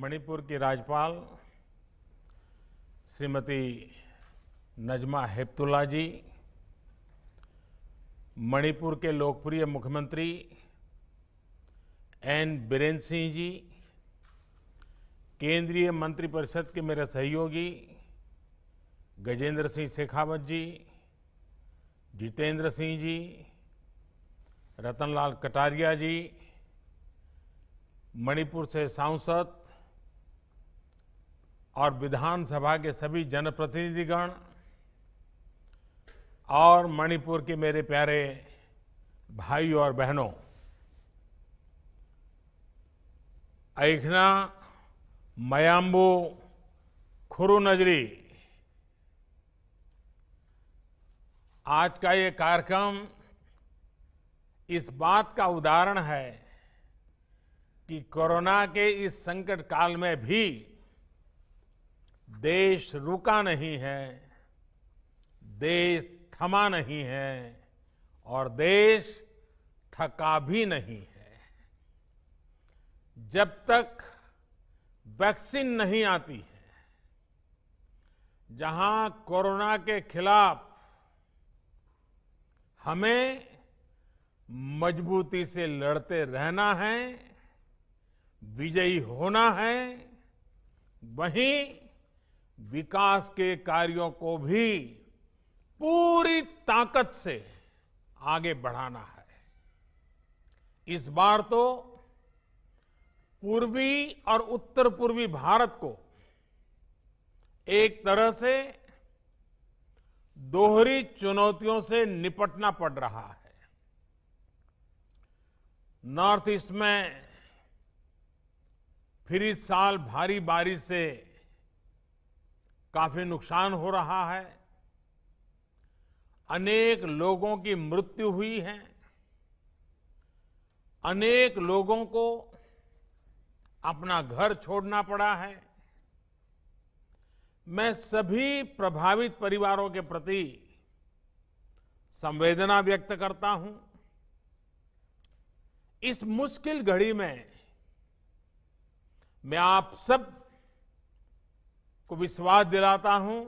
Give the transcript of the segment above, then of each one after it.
मणिपुर की राज्यपाल श्रीमती नजमा हेपतुल्ला जी मणिपुर के लोकप्रिय मुख्यमंत्री एन बीरेन सिंह जी केंद्रीय मंत्रिपरिषद के मेरे सहयोगी गजेंद्र सिंह शेखावत जी जितेंद्र सिंह जी रतनलाल कटारिया जी मणिपुर से सांसद और विधानसभा के सभी जनप्रतिनिधिगण और मणिपुर के मेरे प्यारे भाई और बहनों ऐखना मयाम्बू खुरु नजरी आज का ये कार्यक्रम इस बात का उदाहरण है कि कोरोना के इस संकट काल में भी देश रुका नहीं है देश थमा नहीं है और देश थका भी नहीं है जब तक वैक्सीन नहीं आती है जहां कोरोना के खिलाफ हमें मजबूती से लड़ते रहना है विजयी होना है वहीं विकास के कार्यों को भी पूरी ताकत से आगे बढ़ाना है इस बार तो पूर्वी और उत्तर पूर्वी भारत को एक तरह से दोहरी चुनौतियों से निपटना पड़ रहा है नॉर्थ ईस्ट में फिर इस साल भारी बारिश से काफी नुकसान हो रहा है अनेक लोगों की मृत्यु हुई है अनेक लोगों को अपना घर छोड़ना पड़ा है मैं सभी प्रभावित परिवारों के प्रति संवेदना व्यक्त करता हूं इस मुश्किल घड़ी में मैं आप सब को विश्वास दिलाता हूं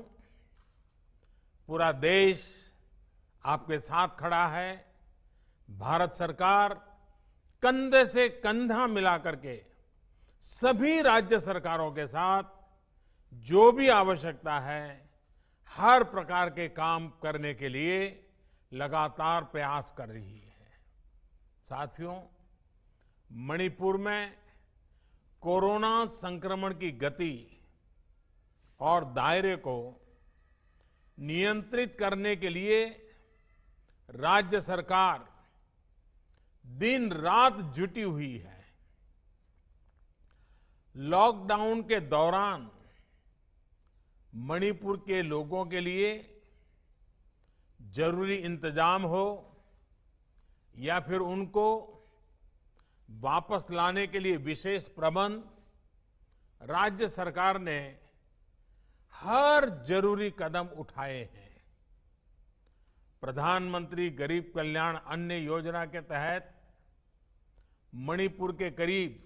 पूरा देश आपके साथ खड़ा है भारत सरकार कंधे से कंधा मिला के सभी राज्य सरकारों के साथ जो भी आवश्यकता है हर प्रकार के काम करने के लिए लगातार प्रयास कर रही है साथियों मणिपुर में कोरोना संक्रमण की गति और दायरे को नियंत्रित करने के लिए राज्य सरकार दिन रात जुटी हुई है लॉकडाउन के दौरान मणिपुर के लोगों के लिए जरूरी इंतजाम हो या फिर उनको वापस लाने के लिए विशेष प्रबंध राज्य सरकार ने हर जरूरी कदम उठाए हैं प्रधानमंत्री गरीब कल्याण अन्य योजना के तहत मणिपुर के करीब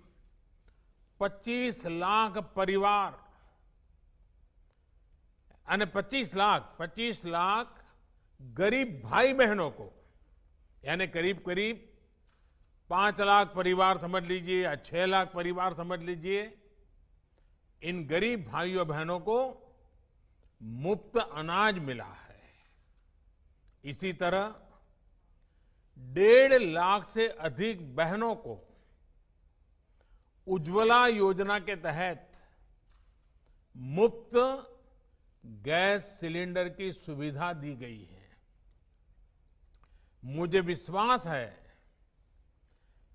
25 लाख परिवार यानी 25 लाख 25 लाख गरीब भाई बहनों को यानी करीब करीब पांच लाख परिवार समझ लीजिए या छह लाख परिवार समझ लीजिए इन गरीब भाइयों बहनों को मुफ्त अनाज मिला है इसी तरह डेढ़ लाख से अधिक बहनों को उज्ज्वला योजना के तहत मुफ्त गैस सिलेंडर की सुविधा दी गई है मुझे विश्वास है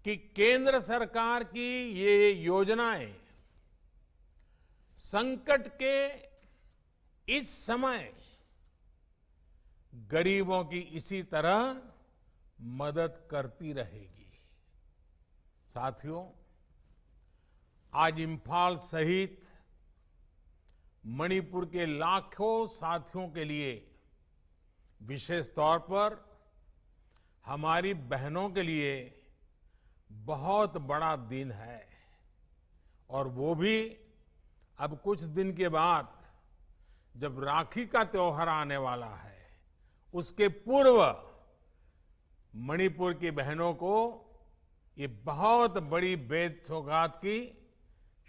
कि केंद्र सरकार की ये योजनाएं संकट के इस समय गरीबों की इसी तरह मदद करती रहेगी साथियों आज इम्फाल सहित मणिपुर के लाखों साथियों के लिए विशेष तौर पर हमारी बहनों के लिए बहुत बड़ा दिन है और वो भी अब कुछ दिन के बाद जब राखी का त्यौहार आने वाला है उसके पूर्व मणिपुर की बहनों को ये बहुत बड़ी बेद सौगात की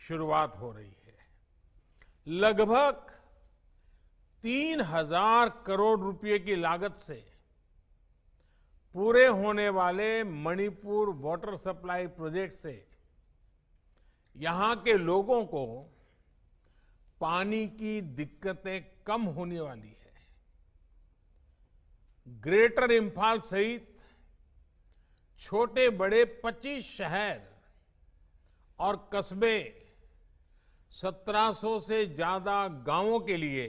शुरुआत हो रही है लगभग तीन हजार करोड़ रुपए की लागत से पूरे होने वाले मणिपुर वाटर सप्लाई प्रोजेक्ट से यहां के लोगों को पानी की दिक्कतें कम होने वाली है ग्रेटर इम्फाल सहित छोटे बड़े 25 शहर और कस्बे 1700 से ज्यादा गांवों के लिए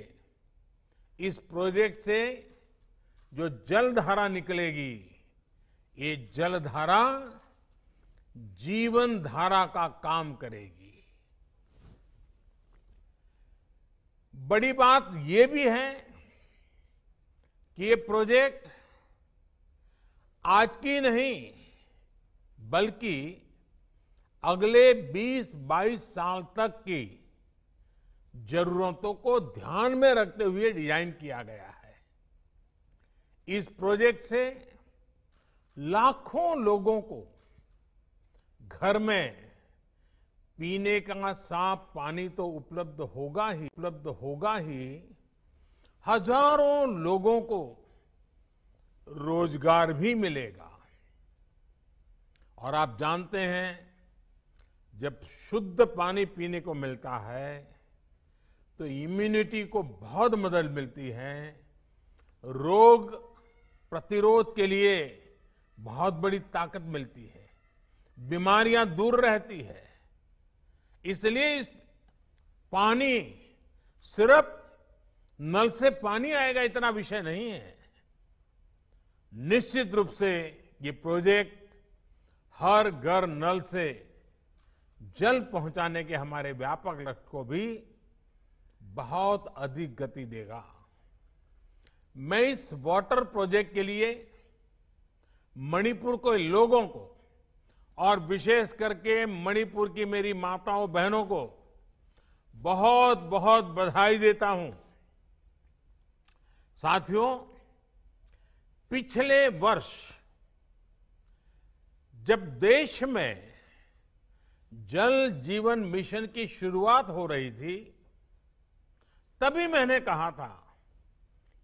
इस प्रोजेक्ट से जो जलधारा निकलेगी ये जलधारा जीवन धारा का काम करेगी बड़ी बात यह भी है कि ये प्रोजेक्ट आज की नहीं बल्कि अगले 20-22 साल तक की जरूरतों को ध्यान में रखते हुए डिजाइन किया गया है इस प्रोजेक्ट से लाखों लोगों को घर में पीने का साफ पानी तो उपलब्ध होगा ही उपलब्ध होगा ही हजारों लोगों को रोजगार भी मिलेगा और आप जानते हैं जब शुद्ध पानी पीने को मिलता है तो इम्यूनिटी को बहुत मदद मिलती है रोग प्रतिरोध के लिए बहुत बड़ी ताकत मिलती है बीमारियां दूर रहती है इसलिए इस पानी सिर्फ नल से पानी आएगा इतना विषय नहीं है निश्चित रूप से ये प्रोजेक्ट हर घर नल से जल पहुंचाने के हमारे व्यापक लक्ष्य को भी बहुत अधिक गति देगा मैं इस वाटर प्रोजेक्ट के लिए मणिपुर के लोगों को और विशेष करके मणिपुर की मेरी माताओं बहनों को बहुत बहुत बधाई देता हूं साथियों पिछले वर्ष जब देश में जल जीवन मिशन की शुरुआत हो रही थी तभी मैंने कहा था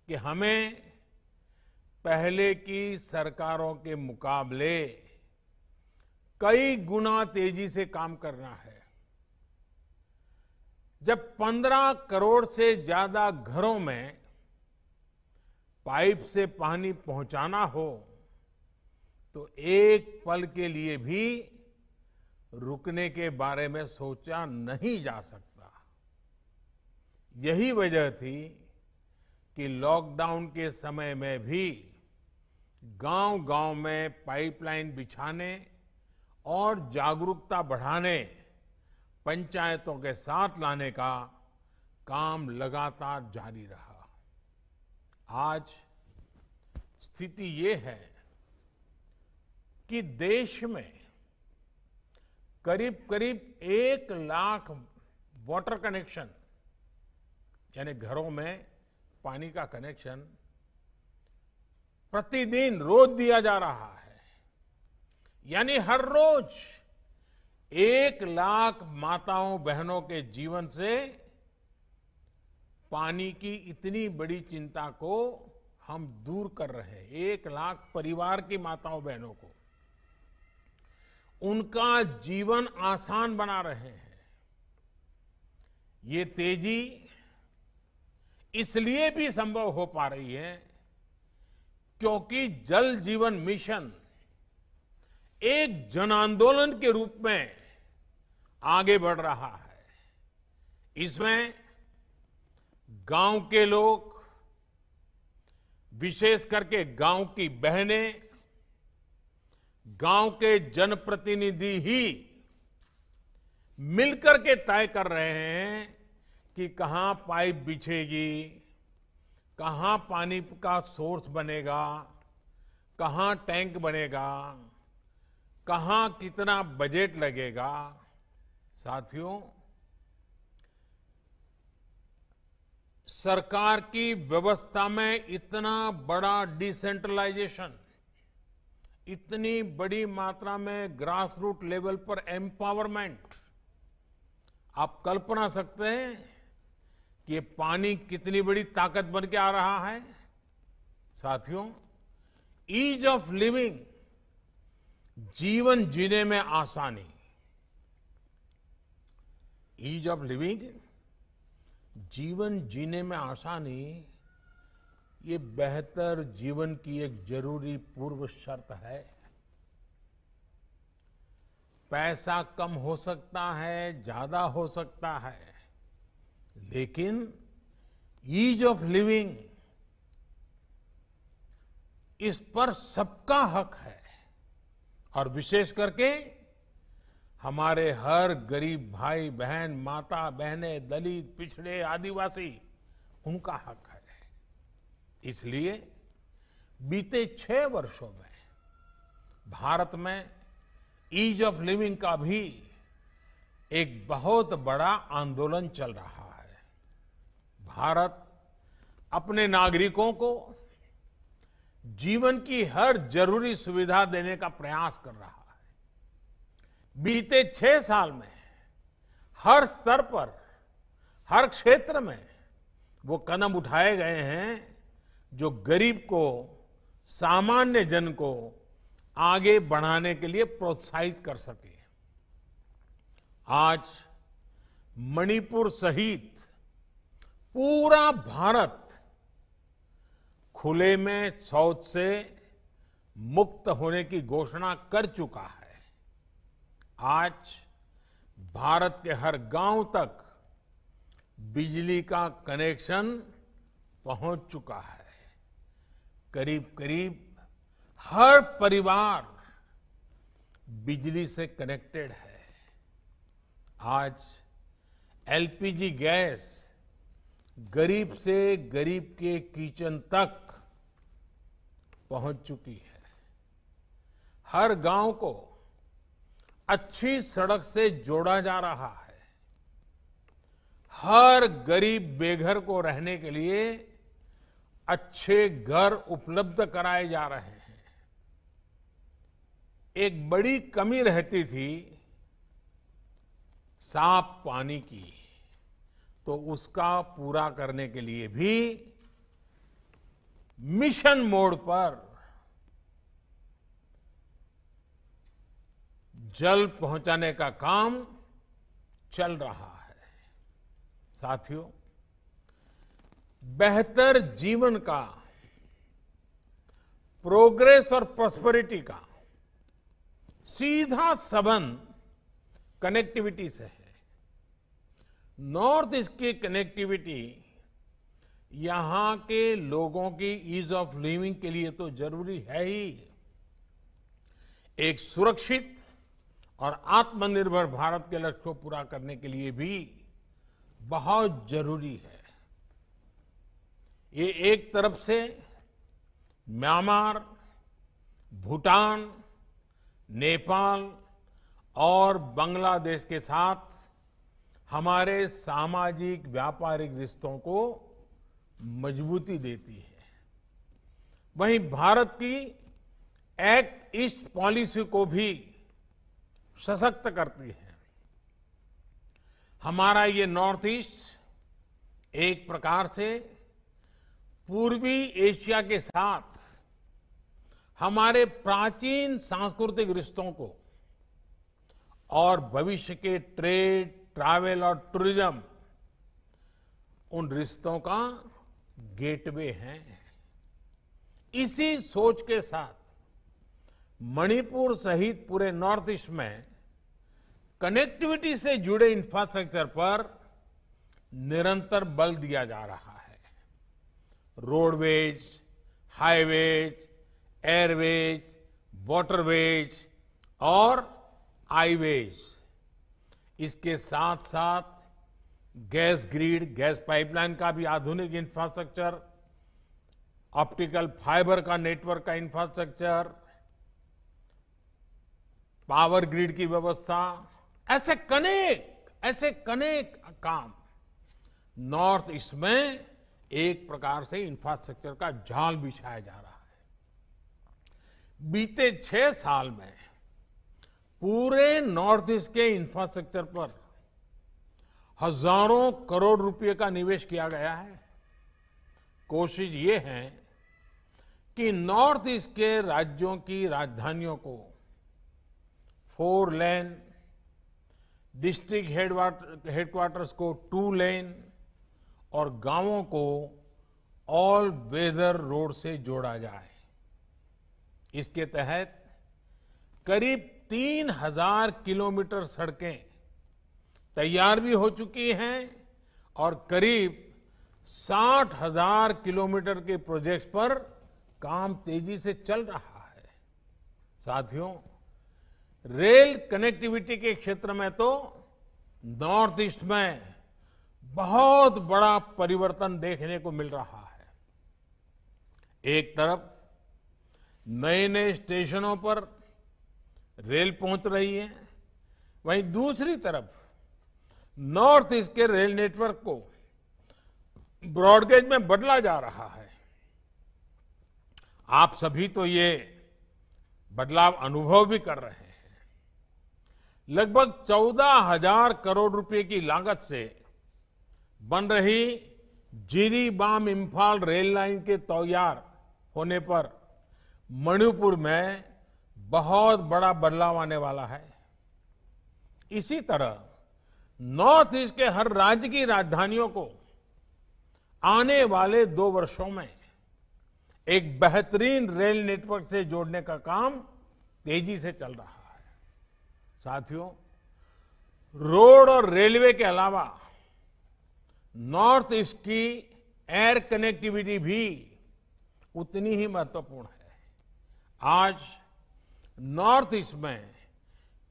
कि हमें पहले की सरकारों के मुकाबले कई गुना तेजी से काम करना है जब 15 करोड़ से ज्यादा घरों में पाइप से पानी पहुंचाना हो तो एक पल के लिए भी रुकने के बारे में सोचा नहीं जा सकता यही वजह थी कि लॉकडाउन के समय में भी गांव-गांव में पाइपलाइन बिछाने और जागरूकता बढ़ाने पंचायतों के साथ लाने का काम लगातार जारी रहा आज स्थिति ये है कि देश में करीब करीब एक लाख वाटर कनेक्शन यानी घरों में पानी का कनेक्शन प्रतिदिन रोज दिया जा रहा है यानी हर रोज एक लाख माताओं बहनों के जीवन से पानी की इतनी बड़ी चिंता को हम दूर कर रहे हैं एक लाख परिवार की माताओं बहनों को उनका जीवन आसान बना रहे हैं ये तेजी इसलिए भी संभव हो पा रही है क्योंकि जल जीवन मिशन एक जन आंदोलन के रूप में आगे बढ़ रहा है इसमें गांव के लोग विशेष करके गांव की बहनें गांव के जनप्रतिनिधि ही मिलकर के तय कर रहे हैं कि कहां पाइप बिछेगी कहां पानी का सोर्स बनेगा कहां टैंक बनेगा कहां कितना बजट लगेगा साथियों सरकार की व्यवस्था में इतना बड़ा डिसेंट्रलाइजेशन इतनी बड़ी मात्रा में ग्रास रूट लेवल पर एम्पावरमेंट आप कल्पना सकते हैं कि ये पानी कितनी बड़ी ताकत बन के आ रहा है साथियों ईज ऑफ लिविंग जीवन जीने में आसानी ईज ऑफ लिविंग जीवन जीने में आसानी ये बेहतर जीवन की एक जरूरी पूर्व शर्त है पैसा कम हो सकता है ज्यादा हो सकता है लेकिन ईज ऑफ लिविंग इस पर सबका हक है और विशेष करके हमारे हर गरीब भाई बहन माता बहने दलित पिछड़े आदिवासी उनका हक है इसलिए बीते छह वर्षों में भारत में ईज ऑफ लिविंग का भी एक बहुत बड़ा आंदोलन चल रहा है भारत अपने नागरिकों को जीवन की हर जरूरी सुविधा देने का प्रयास कर रहा है बीते छह साल में हर स्तर पर हर क्षेत्र में वो कदम उठाए गए हैं जो गरीब को सामान्य जन को आगे बढ़ाने के लिए प्रोत्साहित कर सके आज मणिपुर सहित पूरा भारत खुले में शौच से मुक्त होने की घोषणा कर चुका है आज भारत के हर गांव तक बिजली का कनेक्शन पहुंच चुका है करीब करीब हर परिवार बिजली से कनेक्टेड है आज एलपीजी गैस गरीब से गरीब के किचन तक पहुंच चुकी है हर गांव को अच्छी सड़क से जोड़ा जा रहा है हर गरीब बेघर को रहने के लिए अच्छे घर उपलब्ध कराए जा रहे हैं एक बड़ी कमी रहती थी साफ पानी की तो उसका पूरा करने के लिए भी मिशन मोड पर जल पहुंचाने का काम चल रहा है साथियों बेहतर जीवन का प्रोग्रेस और प्रॉस्पेरिटी का सीधा संबंध कनेक्टिविटी से है नॉर्थ ईस्ट की कनेक्टिविटी यहां के लोगों की ईज ऑफ लिविंग के लिए तो जरूरी है ही एक सुरक्षित और आत्मनिर्भर भारत के लक्ष्य को पूरा करने के लिए भी बहुत जरूरी है ये एक तरफ से म्यांमार भूटान नेपाल और बांग्लादेश के साथ हमारे सामाजिक व्यापारिक रिश्तों को मजबूती देती है वहीं भारत की एक्ट ईस्ट पॉलिसी को भी सशक्त करती है हमारा ये नॉर्थ ईस्ट एक प्रकार से पूर्वी एशिया के साथ हमारे प्राचीन सांस्कृतिक रिश्तों को और भविष्य के ट्रेड ट्रैवल और टूरिज्म उन रिश्तों का गेटवे हैं इसी सोच के साथ मणिपुर सहित पूरे नॉर्थ ईस्ट में कनेक्टिविटी से जुड़े इंफ्रास्ट्रक्चर पर निरंतर बल दिया जा रहा है रोडवेज हाईवेज एयरवेज वॉटरवेज और आईवेज इसके साथ साथ गैस ग्रिड गैस पाइपलाइन का भी आधुनिक इंफ्रास्ट्रक्चर ऑप्टिकल फाइबर का नेटवर्क का इंफ्रास्ट्रक्चर पावर ग्रिड की व्यवस्था ऐसे कनेक ऐसे कनेक काम नॉर्थ ईस्ट में एक प्रकार से इंफ्रास्ट्रक्चर का जाल बिछाया जा रहा है बीते छह साल में पूरे नॉर्थ ईस्ट के इंफ्रास्ट्रक्चर पर हजारों करोड़ रुपए का निवेश किया गया है कोशिश ये है कि नॉर्थ ईस्ट के राज्यों की राजधानियों को फोर लेन डिस्ट्रिक्ट हेडक्वार्टर्स को टू लेन और गांवों को ऑल वेदर रोड से जोड़ा जाए इसके तहत करीब तीन हजार किलोमीटर सड़कें तैयार भी हो चुकी है और करीब साठ हजार किलोमीटर के प्रोजेक्ट्स पर काम तेजी से चल रहा है साथियों रेल कनेक्टिविटी के क्षेत्र में तो नॉर्थ ईस्ट में बहुत बड़ा परिवर्तन देखने को मिल रहा है एक तरफ नए नए स्टेशनों पर रेल पहुंच रही है वहीं दूसरी तरफ नॉर्थ ईस्ट के रेल नेटवर्क को ब्रॉडगेज में बदला जा रहा है आप सभी तो ये बदलाव अनुभव भी कर रहे हैं लगभग चौदह हजार करोड़ रुपए की लागत से बन रही Jiribam Imphal rail line के तैयार होने पर मणिपुर में बहुत बड़ा बदलाव आने वाला है इसी तरह नॉर्थ ईस्ट के हर राज्य की राजधानियों को आने वाले दो वर्षों में एक बेहतरीन रेल नेटवर्क से जोड़ने का काम तेजी से चल रहा है साथियों रोड और रेलवे के अलावा नॉर्थ ईस्ट की एयर कनेक्टिविटी भी उतनी ही महत्वपूर्ण है आज नॉर्थ ईस्ट में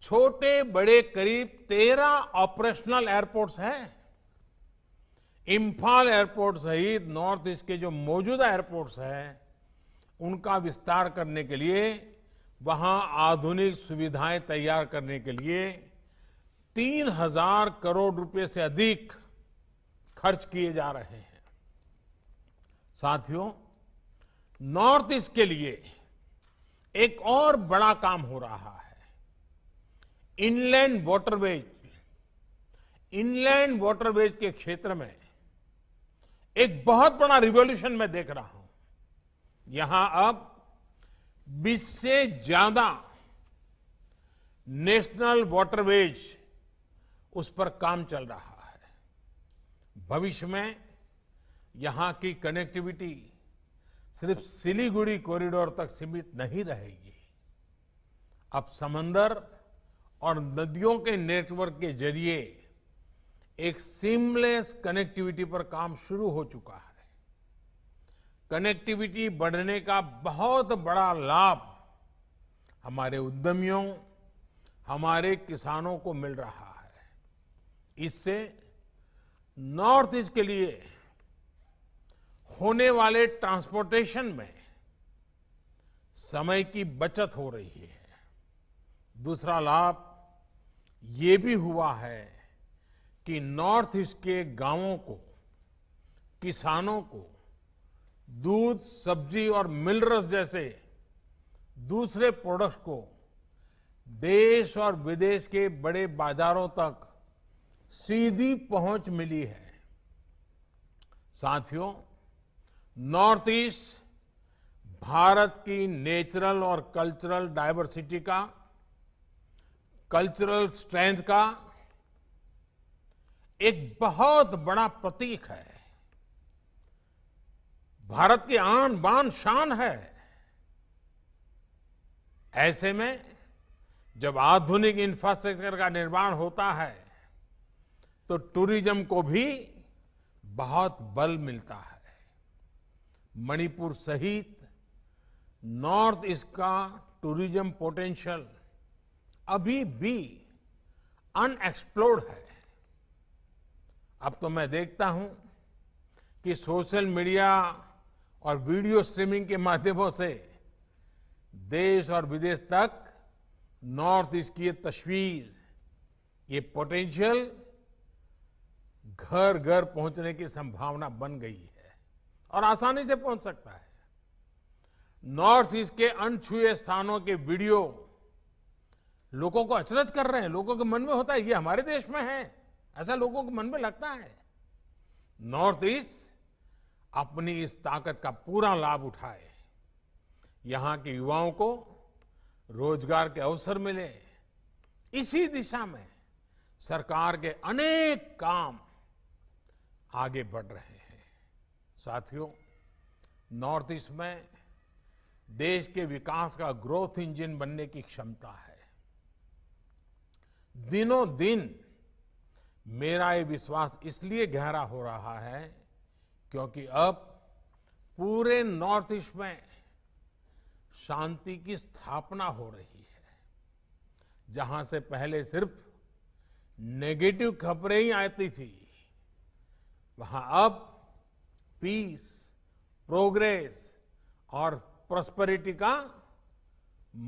छोटे बड़े करीब तेरह ऑपरेशनल एयरपोर्ट्स हैं इम्फाल एयरपोर्ट सहित नॉर्थ ईस्ट के जो मौजूदा एयरपोर्ट्स हैं उनका विस्तार करने के लिए वहां आधुनिक सुविधाएं तैयार करने के लिए तीन हजार करोड़ रुपए से अधिक खर्च किए जा रहे हैं साथियों नॉर्थ ईस्ट के लिए एक और बड़ा काम हो रहा है इनलैंड वाटरवेज इनलैंड वाटरवेज के क्षेत्र में एक बहुत बड़ा रिवॉल्यूशन मैं देख रहा हूं यहां अब 20 से ज्यादा नेशनल वाटरवेज उस पर काम चल रहा है भविष्य में यहां की कनेक्टिविटी सिर्फ सिलीगुड़ी कॉरिडोर तक सीमित नहीं रहेगी अब समंदर और नदियों के नेटवर्क के जरिए एक सीमलेस कनेक्टिविटी पर काम शुरू हो चुका है कनेक्टिविटी बढ़ने का बहुत बड़ा लाभ हमारे उद्यमियों हमारे किसानों को मिल रहा है इससे नॉर्थ ईस्ट के लिए होने वाले ट्रांसपोर्टेशन में समय की बचत हो रही है दूसरा लाभ ये भी हुआ है कि नॉर्थ ईस्ट के गांवों को किसानों को दूध सब्जी और मिलरस जैसे दूसरे प्रोडक्ट्स को देश और विदेश के बड़े बाजारों तक सीधी पहुंच मिली है साथियों नॉर्थ ईस्ट भारत की नेचुरल और कल्चरल डायवर्सिटी का कल्चरल स्ट्रेंथ का एक बहुत बड़ा प्रतीक है भारत की आन बान शान है ऐसे में जब आधुनिक इंफ्रास्ट्रक्चर का निर्माण होता है तो टूरिज्म को भी बहुत बल मिलता है मणिपुर सहित नॉर्थ ईस्ट का टूरिज्म पोटेंशियल अभी भी अनएक्सप्लोर्ड है अब तो मैं देखता हूं कि सोशल मीडिया और वीडियो स्ट्रीमिंग के माध्यमों से देश और विदेश तक नॉर्थ ईस्ट की ये तस्वीर ये पोटेंशियल घर घर पहुंचने की संभावना बन गई है और आसानी से पहुंच सकता है नॉर्थ ईस्ट के अनछुए स्थानों के वीडियो लोगों को अचरज कर रहे हैं लोगों के मन में होता है ये हमारे देश में है ऐसा लोगों के मन में लगता है नॉर्थ ईस्ट अपनी इस ताकत का पूरा लाभ उठाए यहां के युवाओं को रोजगार के अवसर मिले इसी दिशा में सरकार के अनेक काम आगे बढ़ रहे हैं साथियों नॉर्थ ईस्ट में देश के विकास का ग्रोथ इंजन बनने की क्षमता है दिनों दिन मेरा ये विश्वास इसलिए गहरा हो रहा है क्योंकि अब पूरे नॉर्थ ईस्ट में शांति की स्थापना हो रही है जहां से पहले सिर्फ नेगेटिव खबरें ही आती थी वहां अब पीस प्रोग्रेस और प्रॉस्पेरिटी का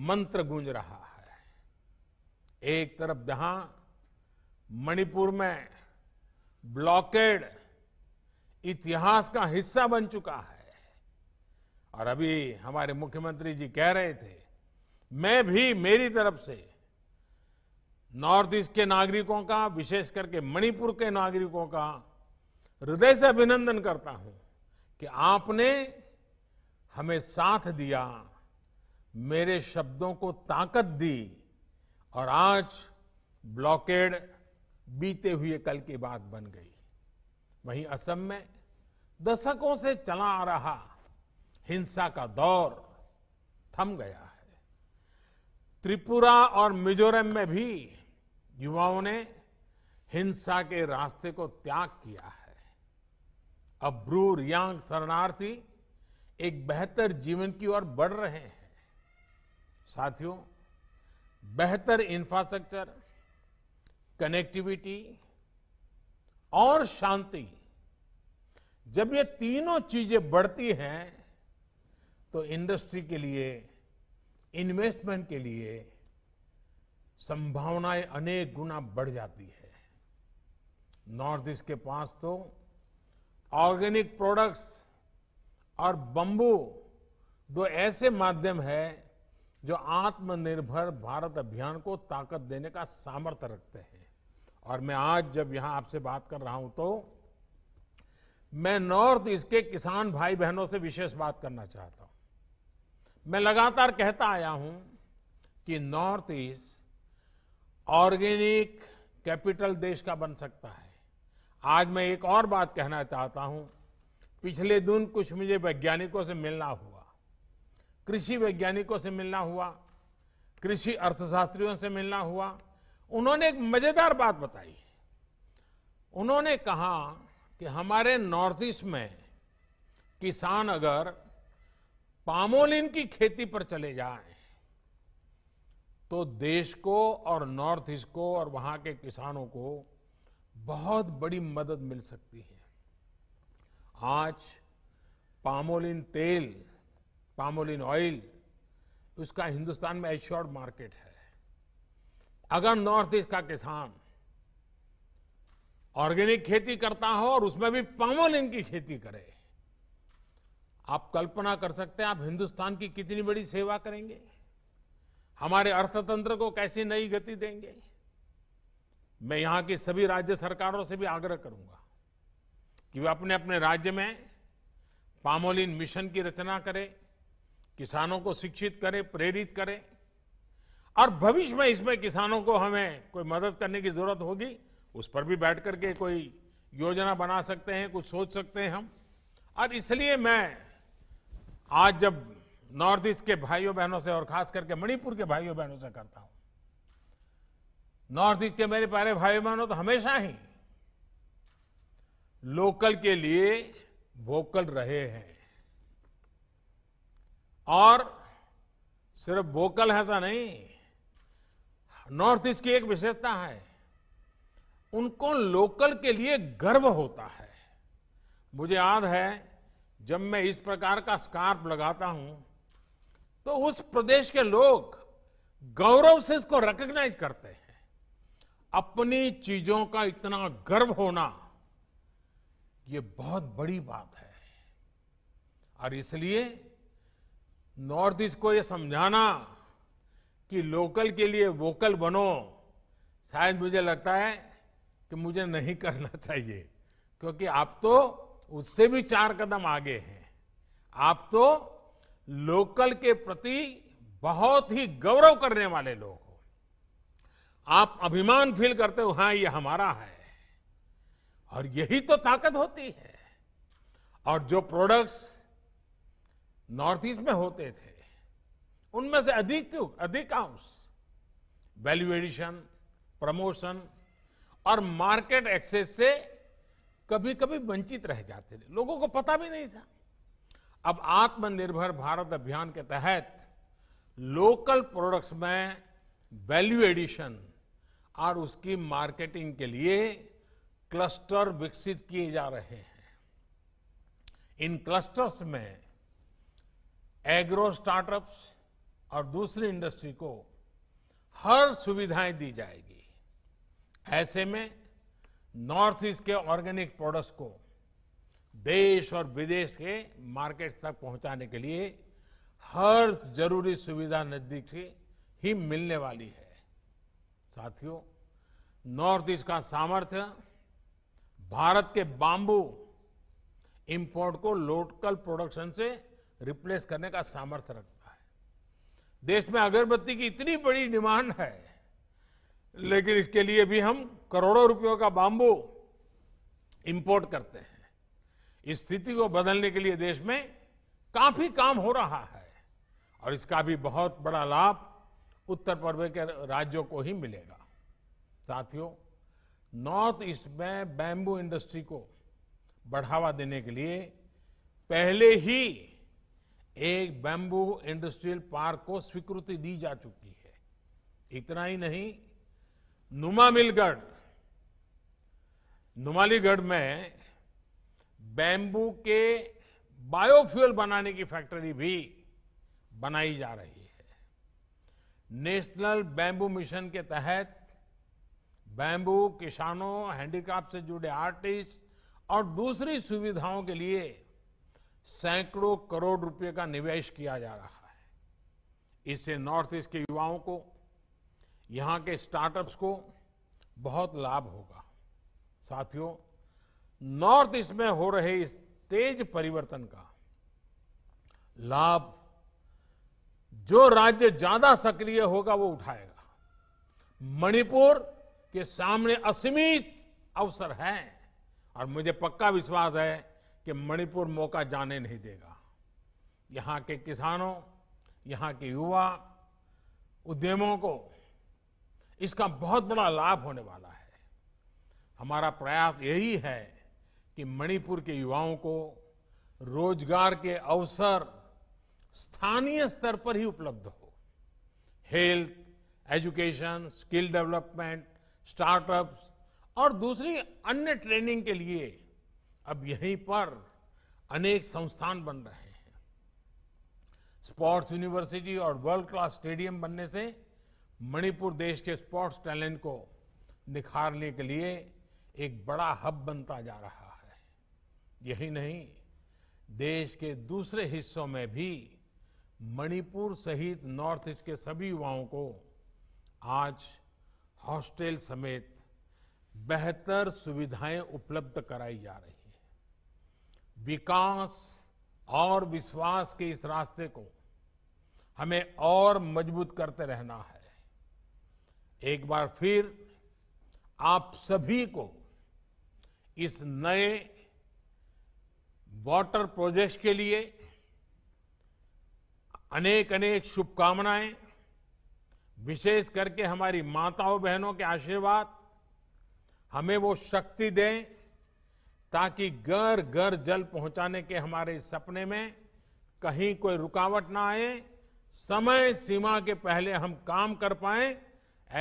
मंत्र गूंज रहा है एक तरफ जहां मणिपुर में ब्लॉकेड इतिहास का हिस्सा बन चुका है और अभी हमारे मुख्यमंत्री जी कह रहे थे मैं भी मेरी तरफ से नॉर्थ ईस्ट के नागरिकों का विशेष करके मणिपुर के नागरिकों का हृदय से अभिनंदन करता हूं कि आपने हमें साथ दिया मेरे शब्दों को ताकत दी और आज ब्लॉकेड बीते हुए कल की बात बन गई वहीं असम में दशकों से चला आ रहा हिंसा का दौर थम गया है त्रिपुरा और मिजोरम में भी युवाओं ने हिंसा के रास्ते को त्याग किया है अब ब्रू रियांग शरणार्थी एक बेहतर जीवन की ओर बढ़ रहे हैं साथियों बेहतर इंफ्रास्ट्रक्चर कनेक्टिविटी और शांति जब ये तीनों चीजें बढ़ती हैं तो इंडस्ट्री के लिए इन्वेस्टमेंट के लिए संभावनाएं अनेक गुना बढ़ जाती है नॉर्थ ईस्ट के पास तो ऑर्गेनिक प्रोडक्ट्स और बंबू दो ऐसे माध्यम है जो आत्मनिर्भर भारत अभियान को ताकत देने का सामर्थ्य रखते हैं और मैं आज जब यहां आपसे बात कर रहा हूं तो मैं नॉर्थ ईस्ट के किसान भाई बहनों से विशेष बात करना चाहता हूं मैं लगातार कहता आया हूं कि नॉर्थ ईस्ट ऑर्गेनिक कैपिटल देश का बन सकता है आज मैं एक और बात कहना चाहता हूं पिछले दिन कुछ मुझे वैज्ञानिकों से मिलना हुआ कृषि वैज्ञानिकों से मिलना हुआ कृषि अर्थशास्त्रियों से मिलना हुआ उन्होंने एक मजेदार बात बताई उन्होंने कहा कि हमारे नॉर्थ ईस्ट में किसान अगर पामोलिन की खेती पर चले जाएं तो देश को और नॉर्थ ईस्ट को और वहां के किसानों को बहुत बड़ी मदद मिल सकती है आज पामोलिन तेल पामोलिन ऑयल उसका हिंदुस्तान में एश्योर्ड मार्केट है अगर नॉर्थ ईस्ट का किसान ऑर्गेनिक खेती करता हो और उसमें भी पामोलिन की खेती करे आप कल्पना कर सकते हैं आप हिंदुस्तान की कितनी बड़ी सेवा करेंगे हमारे अर्थतंत्र को कैसी नई गति देंगे मैं यहां की सभी राज्य सरकारों से भी आग्रह करूंगा कि वे अपने अपने राज्य में पामोलिन मिशन की रचना करें किसानों को शिक्षित करें प्रेरित करें और भविष्य में इसमें किसानों को हमें कोई मदद करने की जरूरत होगी उस पर भी बैठ करके कोई योजना बना सकते हैं कुछ सोच सकते हैं हम और इसलिए मैं आज जब नॉर्थ ईस्ट के भाइयों बहनों से और खास करके मणिपुर के भाइयों बहनों से करता हूं नॉर्थ ईस्ट के मेरे प्यारे भाई बहनों तो हमेशा ही लोकल के लिए वोकल रहे हैं और सिर्फ वोकल है ऐसा नहीं नॉर्थ ईस्ट की एक विशेषता है उनको लोकल के लिए गर्व होता है मुझे याद है जब मैं इस प्रकार का स्कार्फ लगाता हूं तो उस प्रदेश के लोग गौरव से इसको रिकग्नाइज करते हैं अपनी चीजों का इतना गर्व होना ये बहुत बड़ी बात है और इसलिए नॉर्थ ईस्ट को ये समझाना कि लोकल के लिए वोकल बनो शायद मुझे लगता है कि मुझे नहीं करना चाहिए क्योंकि आप तो उससे भी चार कदम आगे हैं आप तो लोकल के प्रति बहुत ही गौरव करने वाले लोग हो आप अभिमान फील करते हो हाँ ये हमारा है और यही तो ताकत होती है और जो प्रोडक्ट्स नॉर्थ ईस्ट में होते थे उनमें से अधिक अधिकांश वैल्यू एडिशन प्रमोशन और मार्केट एक्सेस से कभी कभी वंचित रह जाते थे लोगों को पता भी नहीं था अब आत्मनिर्भर भारत अभियान के तहत लोकल प्रोडक्ट्स में वैल्यू एडिशन और उसकी मार्केटिंग के लिए क्लस्टर विकसित किए जा रहे हैं इन क्लस्टर्स में एग्रो स्टार्टअप्स और दूसरी इंडस्ट्री को हर सुविधाएं दी जाएगी ऐसे में नॉर्थ ईस्ट के ऑर्गेनिक प्रोडक्ट्स को देश और विदेश के मार्केट्स तक पहुंचाने के लिए हर जरूरी सुविधा नजदीक से ही मिलने वाली है साथियों नॉर्थ ईस्ट का सामर्थ्य भारत के बांबू इंपोर्ट को लोकल प्रोडक्शन से रिप्लेस करने का सामर्थ्य रखता है देश में अगरबत्ती की इतनी बड़ी डिमांड है लेकिन इसके लिए भी हम करोड़ों रुपयों का बांबू इंपोर्ट करते हैं इस स्थिति को बदलने के लिए देश में काफी काम हो रहा है और इसका भी बहुत बड़ा लाभ उत्तर पूर्व के राज्यों को ही मिलेगा साथियों नॉर्थ ईस्ट में बैम्बू इंडस्ट्री को बढ़ावा देने के लिए पहले ही एक बैम्बू इंडस्ट्रियल पार्क को स्वीकृति दी जा चुकी है इतना ही नहीं नुमा मिलगढ़ नुमालीगढ़ में बैम्बू के बायोफ्यूल बनाने की फैक्ट्री भी बनाई जा रही है नेशनल बैम्बू मिशन के तहत बैम्बू किसानों हैंडीक्राफ्ट से जुड़े आर्टिस्ट और दूसरी सुविधाओं के लिए सैकड़ों करोड़ रुपए का निवेश किया जा रहा है इससे नॉर्थ ईस्ट के युवाओं को यहां के स्टार्टअप्स को बहुत लाभ होगा साथियों नॉर्थ ईस्ट में हो रहे इस तेज परिवर्तन का लाभ जो राज्य ज्यादा सक्रिय होगा वो उठाएगा मणिपुर के सामने असीमित अवसर हैं और मुझे पक्का विश्वास है कि मणिपुर मौका जाने नहीं देगा यहां के किसानों यहां के युवा उद्यमों को इसका बहुत बड़ा लाभ होने वाला है हमारा प्रयास यही है कि मणिपुर के युवाओं को रोजगार के अवसर स्थानीय स्तर पर ही उपलब्ध हो health education skill development startups और दूसरी अन्य ट्रेनिंग के लिए अब यहीं पर अनेक संस्थान बन रहे हैं स्पोर्ट्स यूनिवर्सिटी और वर्ल्ड क्लास स्टेडियम बनने से मणिपुर देश के स्पोर्ट्स टैलेंट को निखारने के लिए एक बड़ा हब बनता जा रहा है यही नहीं देश के दूसरे हिस्सों में भी मणिपुर सहित नॉर्थ ईस्ट के सभी युवाओं को आज हॉस्टल समेत बेहतर सुविधाएं उपलब्ध कराई जा रही विकास और विश्वास के इस रास्ते को हमें और मजबूत करते रहना है एक बार फिर आप सभी को इस नए वाटर प्रोजेक्ट के लिए अनेक अनेक शुभकामनाएं विशेष करके हमारी माताओं बहनों के आशीर्वाद हमें वो शक्ति दें ताकि घर घर जल पहुंचाने के हमारे इस सपने में कहीं कोई रुकावट ना आए समय सीमा के पहले हम काम कर पाए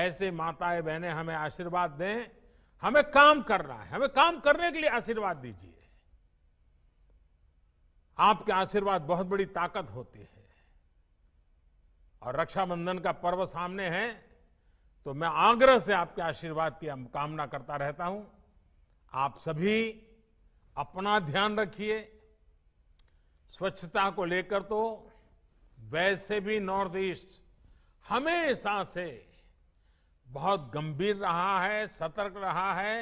ऐसे माताएं बहनें हमें आशीर्वाद दें हमें काम करना है हमें काम करने के लिए आशीर्वाद दीजिए आपके आशीर्वाद बहुत बड़ी ताकत होती है और रक्षाबंधन का पर्व सामने है तो मैं आग्रह से आपके आशीर्वाद की कामना करता रहता हूं आप सभी अपना ध्यान रखिए स्वच्छता को लेकर तो वैसे भी नॉर्थ ईस्ट हमेशा से बहुत गंभीर रहा है सतर्क रहा है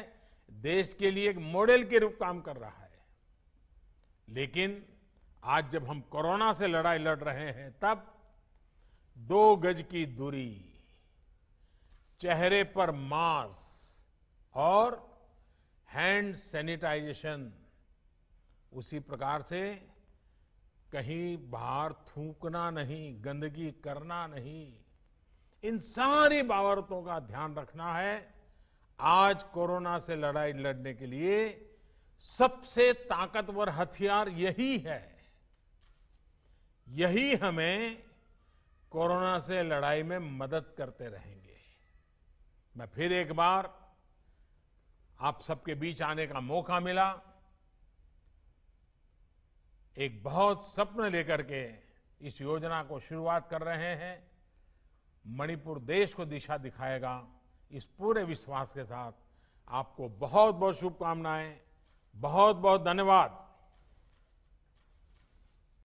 देश के लिए एक मॉडल के रूप काम कर रहा है लेकिन आज जब हम कोरोना से लड़ाई लड़ रहे हैं तब दो गज की दूरी चेहरे पर मास्क और हैंड सैनिटाइजेशन उसी प्रकार से कहीं बाहर थूकना नहीं गंदगी करना नहीं इन सारी बावरतों का ध्यान रखना है आज कोरोना से लड़ाई लड़ने के लिए सबसे ताकतवर हथियार यही है यही हमें कोरोना से लड़ाई में मदद करते रहेंगे मैं फिर एक बार आप सबके बीच आने का मौका मिला एक बहुत सपन लेकर के इस योजना को शुरुआत कर रहे हैं मणिपुर देश को दिशा दिखाएगा इस पूरे विश्वास के साथ आपको बहुत बहुत शुभकामनाएं बहुत बहुत धन्यवाद